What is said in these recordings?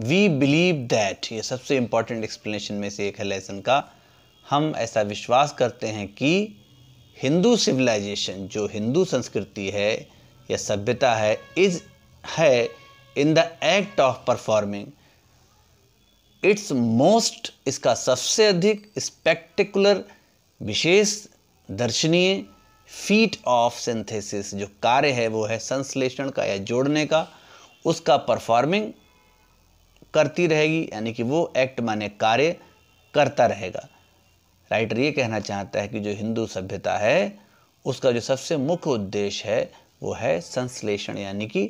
we believe that ये सबसे important explanation में से एक है लेसन का हम ऐसा विश्वास करते हैं कि हिंदू सिविलाइजेशन जो हिंदू संस्कृति है या सभ्यता है इज है in the act of performing its most इसका सबसे अधिक स्पेक्टिकुलर विशेष दर्शनीय फीट ऑफ सिंथेसिस जो कार्य है वो है संश्लेषण का या जोड़ने का उसका परफॉर्मिंग करती रहेगी यानी कि वो एक्ट माने कार्य करता रहेगा राइटर ये कहना चाहता है कि जो हिंदू सभ्यता है उसका जो सबसे मुख्य उद्देश्य है वो है संश्लेषण यानी कि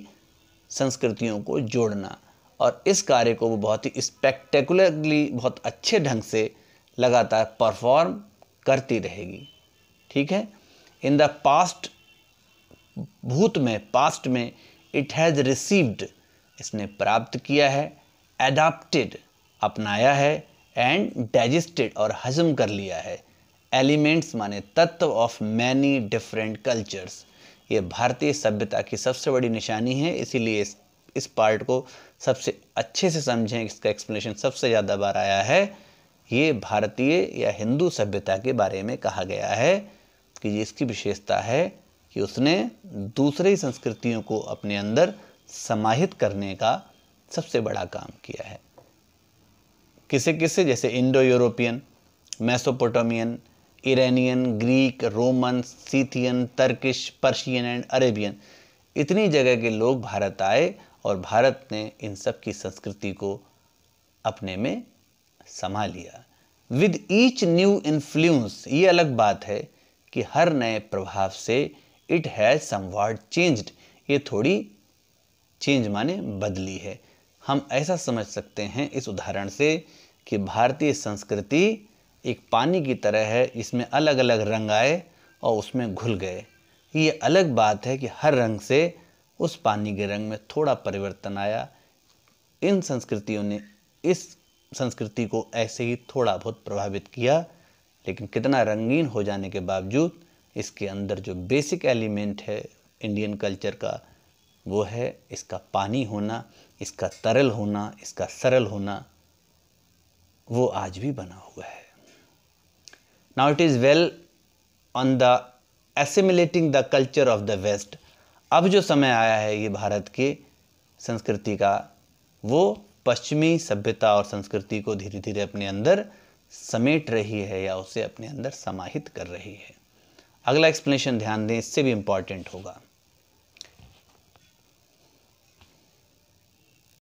संस्कृतियों को जोड़ना और इस कार्य को वो बहुत ही स्पेक्टेकुलरली बहुत अच्छे ढंग से लगातार परफॉर्म करती रहेगी ठीक है इन द पास्ट भूत में पास्ट में इट हैज़ रिसीव्ड इसने प्राप्त किया है एडाप्टेड अपनाया है एंड डाइजेस्टेड और हजम कर लिया है एलिमेंट्स माने तत्व ऑफ मैनी डिफरेंट कल्चर्स ये भारतीय सभ्यता की सबसे बड़ी निशानी है इसीलिए इस इस पार्ट को सबसे अच्छे से समझें इसका एक्सप्लेनेशन सबसे ज़्यादा बार आया है ये भारतीय या हिंदू सभ्यता के बारे में कहा गया है कि इसकी विशेषता है कि उसने दूसरी संस्कृतियों को अपने अंदर समाहित करने का सबसे बड़ा काम किया है किसे किसे जैसे Indo European Mesopotamian Iranian Greek Roman Scythian Turkish Persian and Arabian इतनी जगह के लोग भारत आए और भारत ने इन सब की संस्कृति को अपने में समा लिया विद ईच न्यू इन्फ्लुएंस ये अलग बात है कि हर नए प्रभाव से इट हैज़ वर्ड चेंज्ड ये थोड़ी चेंज माने बदली है हम ऐसा समझ सकते हैं इस उदाहरण से कि भारतीय संस्कृति एक पानी की तरह है इसमें अलग अलग रंग आए और उसमें घुल गए ये अलग बात है कि हर रंग से उस पानी के रंग में थोड़ा परिवर्तन आया इन संस्कृतियों ने इस संस्कृति को ऐसे ही थोड़ा बहुत प्रभावित किया लेकिन कितना रंगीन हो जाने के बावजूद इसके अंदर जो बेसिक एलिमेंट है इंडियन कल्चर का वो है इसका पानी होना इसका तरल होना इसका सरल होना वो आज भी बना हुआ है now it is well on the assimilating the culture of the west अब जो समय आया है ये भारत के संस्कृति का वो पश्चिमी सभ्यता और संस्कृति को धीरे धीरे अपने अंदर समेट रही है या उसे अपने अंदर समाहित कर रही है अगला एक्सप्लेनेशन ध्यान दें इससे भी इम्पॉर्टेंट होगा